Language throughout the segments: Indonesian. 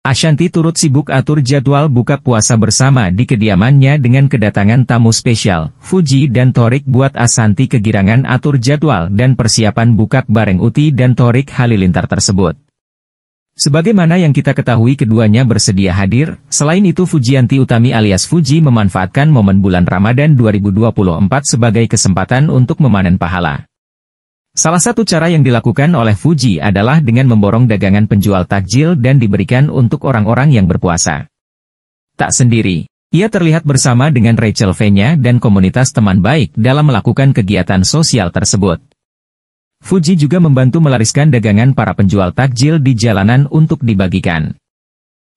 Ashanti turut sibuk atur jadwal buka puasa bersama di kediamannya dengan kedatangan tamu spesial, Fuji dan Torik buat Ashanti kegirangan atur jadwal dan persiapan buka bareng Uti dan Torik Halilintar tersebut. Sebagaimana yang kita ketahui keduanya bersedia hadir, selain itu Fujianti Utami alias Fuji memanfaatkan momen bulan Ramadan 2024 sebagai kesempatan untuk memanen pahala. Salah satu cara yang dilakukan oleh Fuji adalah dengan memborong dagangan penjual takjil dan diberikan untuk orang-orang yang berpuasa. Tak sendiri, ia terlihat bersama dengan Rachel Fenya dan komunitas teman baik dalam melakukan kegiatan sosial tersebut. Fuji juga membantu melariskan dagangan para penjual takjil di jalanan untuk dibagikan.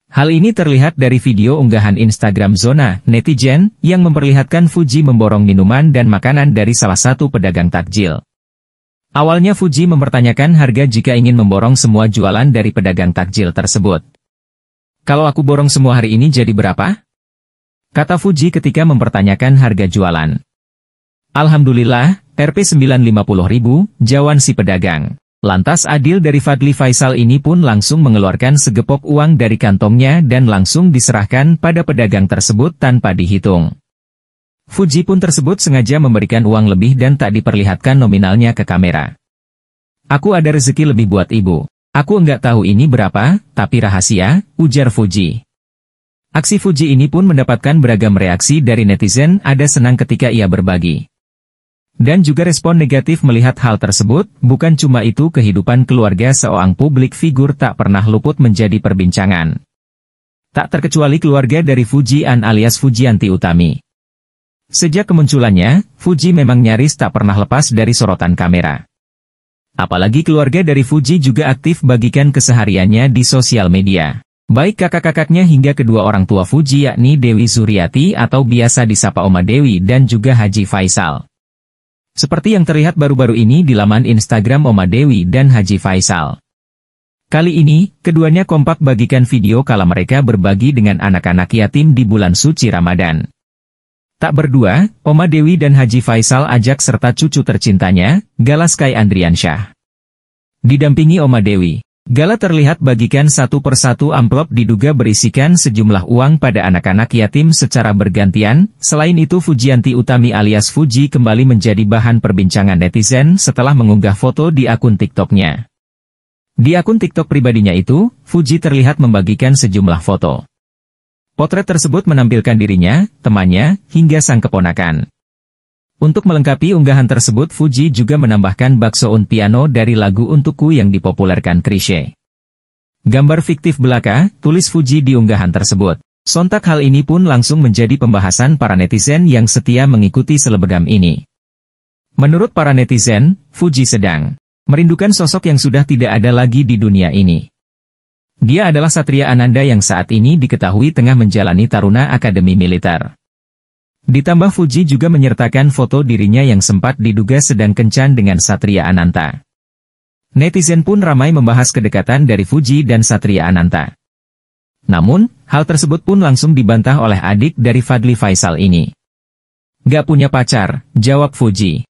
Hal ini terlihat dari video unggahan Instagram Zona netizen yang memperlihatkan Fuji memborong minuman dan makanan dari salah satu pedagang takjil. Awalnya Fuji mempertanyakan harga jika ingin memborong semua jualan dari pedagang takjil tersebut. Kalau aku borong semua hari ini jadi berapa? Kata Fuji ketika mempertanyakan harga jualan. Alhamdulillah, Rp 950.000, jawan si pedagang. Lantas adil dari Fadli Faisal ini pun langsung mengeluarkan segepok uang dari kantongnya dan langsung diserahkan pada pedagang tersebut tanpa dihitung. Fuji pun tersebut sengaja memberikan uang lebih dan tak diperlihatkan nominalnya ke kamera. Aku ada rezeki lebih buat ibu. Aku enggak tahu ini berapa, tapi rahasia, ujar Fuji. Aksi Fuji ini pun mendapatkan beragam reaksi dari netizen ada senang ketika ia berbagi. Dan juga respon negatif melihat hal tersebut, bukan cuma itu kehidupan keluarga seorang publik figur tak pernah luput menjadi perbincangan. Tak terkecuali keluarga dari Fuji Fujian alias Fujianti Utami. Sejak kemunculannya, Fuji memang nyaris tak pernah lepas dari sorotan kamera. Apalagi keluarga dari Fuji juga aktif bagikan kesehariannya di sosial media. Baik kakak-kakaknya hingga kedua orang tua Fuji yakni Dewi Zuriati atau biasa disapa Oma Dewi dan juga Haji Faisal. Seperti yang terlihat baru-baru ini di laman Instagram Oma Dewi dan Haji Faisal. Kali ini, keduanya kompak bagikan video kala mereka berbagi dengan anak-anak yatim di bulan suci Ramadan. Tak berdua, Oma Dewi dan Haji Faisal ajak serta cucu tercintanya, Gala Sky Andriansyah. Didampingi Oma Dewi, Gala terlihat bagikan satu persatu amplop diduga berisikan sejumlah uang pada anak-anak yatim secara bergantian, selain itu Fujianti Utami alias Fuji kembali menjadi bahan perbincangan netizen setelah mengunggah foto di akun TikToknya. Di akun TikTok pribadinya itu, Fuji terlihat membagikan sejumlah foto. Potret tersebut menampilkan dirinya, temannya, hingga sang keponakan. Untuk melengkapi unggahan tersebut Fuji juga menambahkan bakso on piano dari lagu Untukku yang dipopulerkan Krisye. Gambar fiktif belaka, tulis Fuji di unggahan tersebut. Sontak hal ini pun langsung menjadi pembahasan para netizen yang setia mengikuti selebgram ini. Menurut para netizen, Fuji sedang merindukan sosok yang sudah tidak ada lagi di dunia ini. Dia adalah Satria Ananda yang saat ini diketahui tengah menjalani Taruna Akademi Militer. Ditambah Fuji juga menyertakan foto dirinya yang sempat diduga sedang kencan dengan Satria Ananta. Netizen pun ramai membahas kedekatan dari Fuji dan Satria Ananta. Namun, hal tersebut pun langsung dibantah oleh adik dari Fadli Faisal ini. Gak punya pacar, jawab Fuji.